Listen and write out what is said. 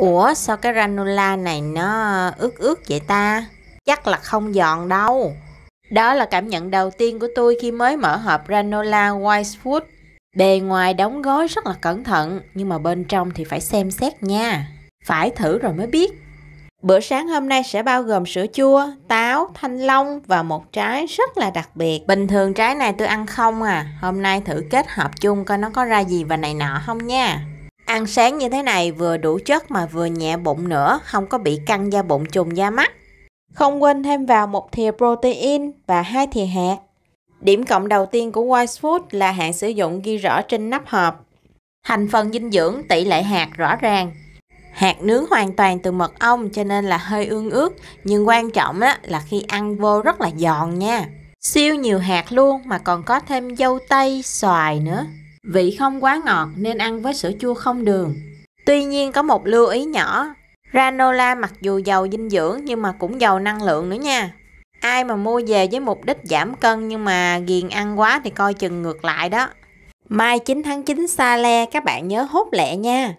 Ủa sao cái ranula này nó ướt ướt vậy ta? Chắc là không giòn đâu. Đó là cảm nhận đầu tiên của tôi khi mới mở hộp granola White Food. Bề ngoài đóng gói rất là cẩn thận, nhưng mà bên trong thì phải xem xét nha. Phải thử rồi mới biết. Bữa sáng hôm nay sẽ bao gồm sữa chua, táo, thanh long và một trái rất là đặc biệt. Bình thường trái này tôi ăn không à, hôm nay thử kết hợp chung coi nó có ra gì và này nọ không nha. Ăn sáng như thế này vừa đủ chất mà vừa nhẹ bụng nữa, không có bị căng da bụng trùng da mắt. Không quên thêm vào một thìa protein và hai thìa hạt. Điểm cộng đầu tiên của Wise Food là hạn sử dụng ghi rõ trên nắp hộp. Thành phần dinh dưỡng tỷ lệ hạt rõ ràng. Hạt nướng hoàn toàn từ mật ong cho nên là hơi ương ướt, nhưng quan trọng là khi ăn vô rất là giòn nha. Siêu nhiều hạt luôn mà còn có thêm dâu tây, xoài nữa. Vị không quá ngọt nên ăn với sữa chua không đường. Tuy nhiên có một lưu ý nhỏ, granola mặc dù giàu dinh dưỡng nhưng mà cũng giàu năng lượng nữa nha. Ai mà mua về với mục đích giảm cân nhưng mà ghiền ăn quá thì coi chừng ngược lại đó. Mai 9 tháng 9 xa le các bạn nhớ hốt lẹ nha.